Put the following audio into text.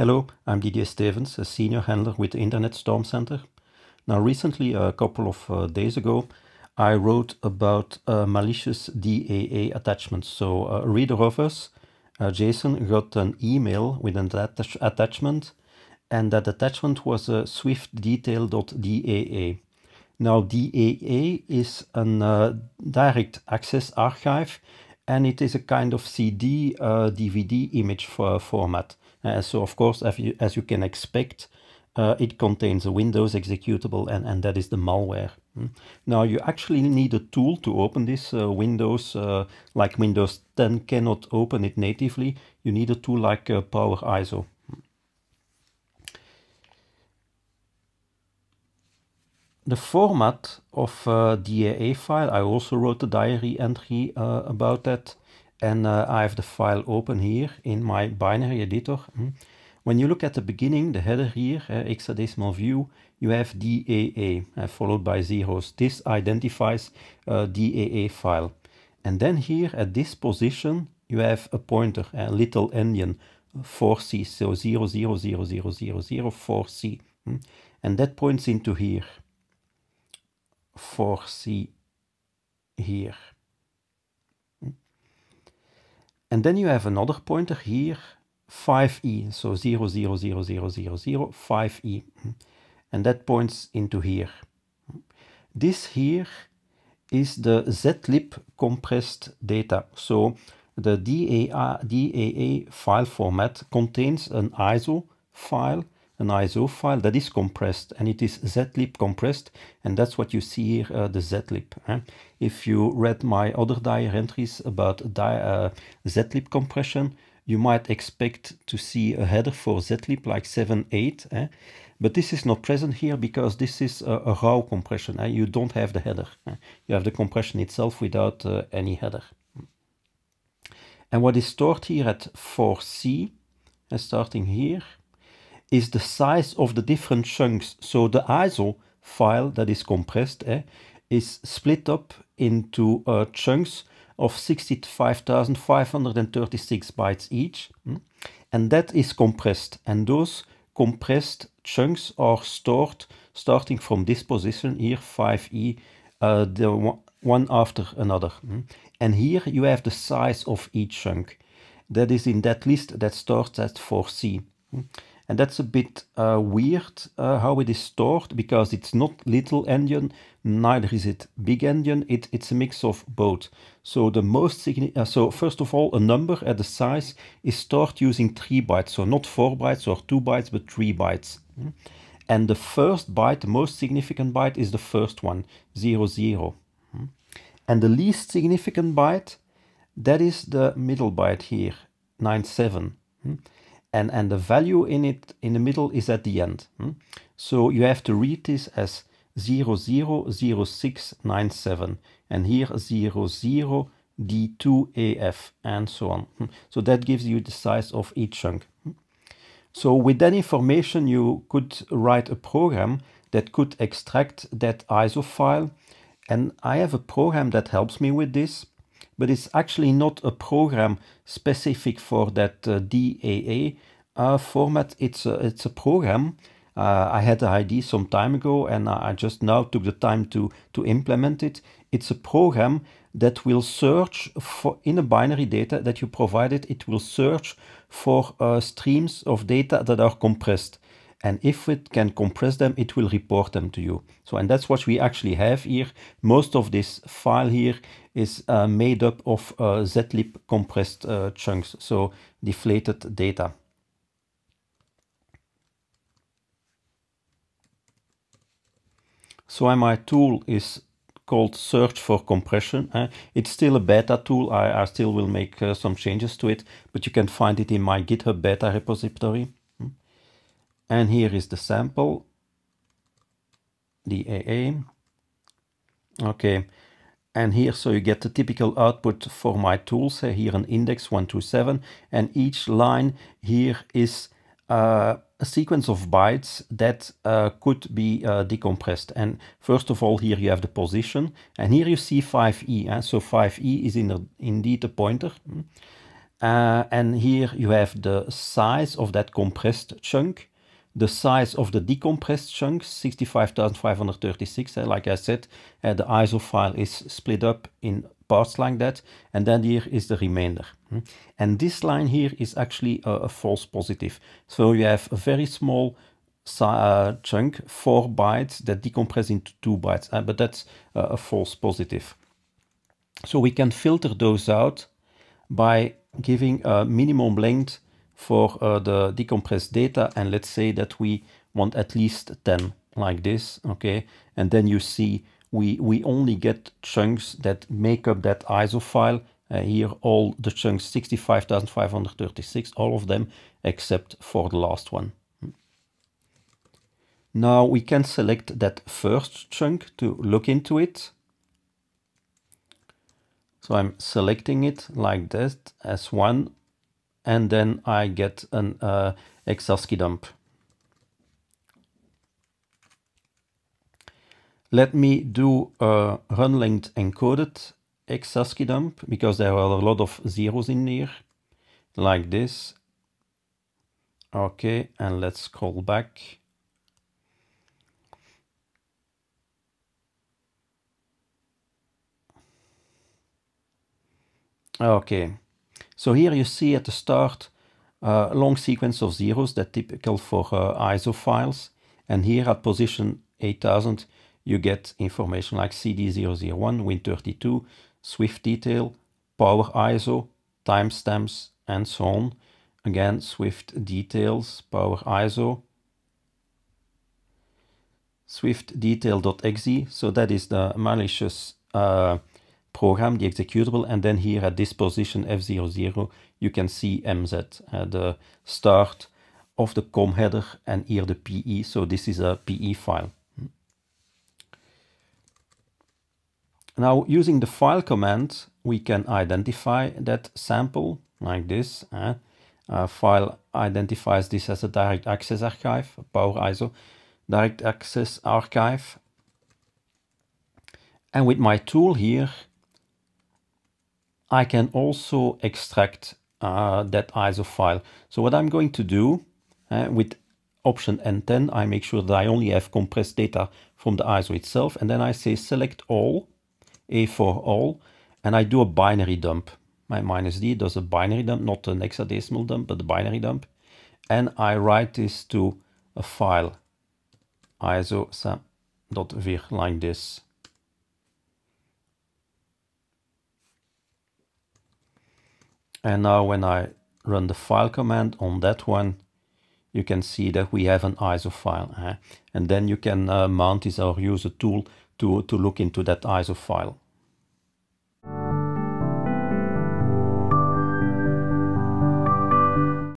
Hello, I'm Didier Stevens, a senior handler with the Internet Storm Center. Now recently, a couple of uh, days ago, I wrote about uh, malicious DAA attachments. So a reader of us, uh, Jason, got an email with an attach attachment and that attachment was a swiftdetail.daa. Now DAA is a uh, direct access archive and it is a kind of CD uh, DVD image for, format. Uh, so of course, as you, as you can expect, uh, it contains a Windows executable and, and that is the malware. Hmm? Now you actually need a tool to open this. Uh, Windows, uh, like Windows 10 cannot open it natively. You need a tool like uh, Power ISO. the format of uh, DAA file, I also wrote a diary entry uh, about that. And uh, I have the file open here in my binary editor. Mm. When you look at the beginning, the header here, uh, hexadecimal view, you have DAA uh, followed by zeros. This identifies uh, a DAA file. And then here at this position, you have a pointer, a little endian, 4C, so 0000004C. Mm. And that points into here foresee here. And then you have another pointer here, 5e, so 0, 0, 0, 0, 0, 0, 5e. And that points into here. This here is the zlib compressed data. So the DAA, DAA file format contains an ISO file an ISO file that is compressed and it is zlib compressed and that's what you see here, uh, the zlib. Eh? If you read my other dire entries about dire, uh, zlib compression, you might expect to see a header for zlib like 7.8, eh? but this is not present here because this is a, a raw compression. Eh? You don't have the header. Eh? You have the compression itself without uh, any header. And what is stored here at 4c, eh, starting here, is the size of the different chunks. So the ISO file that is compressed eh, is split up into uh, chunks of 65,536 bytes each. Mm, and that is compressed. And those compressed chunks are stored starting from this position here, 5e, uh, the one, after another. Mm. And here you have the size of each chunk. That is in that list that starts at 4c. Mm. And that's a bit uh, weird uh, how it is stored because it's not little endian, neither is it big endian. It, it's a mix of both. So the most uh, so first of all, a number at the size is stored using three bytes. So not four bytes or two bytes, but three bytes. And the first byte, the most significant byte, is the first one, zero zero. And the least significant byte, that is the middle byte here, nine seven and, and the value in it in the middle is at the end. Hmm? So you have to read this as 000697 and here 00D2AF and so on. Hmm? So that gives you the size of each chunk. Hmm? So with that information you could write a program that could extract that ISO file and I have a program that helps me with this but it's actually not a program specific for that uh, DAA uh, format. It's a, it's a program. Uh, I had the idea some time ago and I just now took the time to, to implement it. It's a program that will search for in a binary data that you provided, it will search for uh, streams of data that are compressed. And if it can compress them, it will report them to you. So, and that's what we actually have here. Most of this file here is uh, made up of uh, zlib compressed uh, chunks, so deflated data. So my tool is called Search for Compression. Uh, it's still a beta tool. I, I still will make uh, some changes to it, but you can find it in my GitHub beta repository and here is the sample DAA okay and here so you get the typical output for my tools here an index 127 and each line here is uh, a sequence of bytes that uh, could be uh, decompressed. And first of all, here you have the position, and here you see 5e. Eh? So 5e is in indeed a pointer. Uh, and here you have the size of that compressed chunk the size of the decompressed chunks, 65,536. Eh, like I said, eh, the ISO file is split up in parts like that. And then here is the remainder. Hmm. And this line here is actually a, a false positive. So you have a very small uh, chunk, four bytes, that decompress into two bytes. Uh, but that's uh, a false positive. So we can filter those out by giving a minimum length for uh, the decompressed data. And let's say that we want at least 10 like this, okay? And then you see we, we only get chunks that make up that ISO file. Uh, here, all the chunks, 65,536, all of them, except for the last one. Now we can select that first chunk to look into it. So I'm selecting it like this as one and then I get an uh, dump. Let me do a run-length encoded Exarchy dump because there are a lot of zeros in here, like this. Okay, and let's scroll back. Okay. So here you see at the start a uh, long sequence of zeros that typical for uh, ISO files. And here at position 8000, you get information like CD001, Win32, Swift detail, power ISO, timestamps, and so on. Again, Swift details, power ISO, swift So that is the malicious uh, program, the executable, and then here at this position F00, you can see MZ, uh, the start of the com header, and here the PE, so this is a PE file. Now, using the file command, we can identify that sample like this. Uh, uh, file identifies this as a direct access archive, Power ISO, direct access archive. And with my tool here, I can also extract uh, that ISO file. So what I'm going to do uh, with option N10, I make sure that I only have compressed data from the ISO itself. And then I say select all, A for all, and I do a binary dump. My minus D does a binary dump, not an hexadecimal dump, but a binary dump. And I write this to a file, iso.vir, like this. And now when I run the file command on that one, you can see that we have an ISO file. Eh? And then you can uh, mount or our user tool to, to look into that ISO file.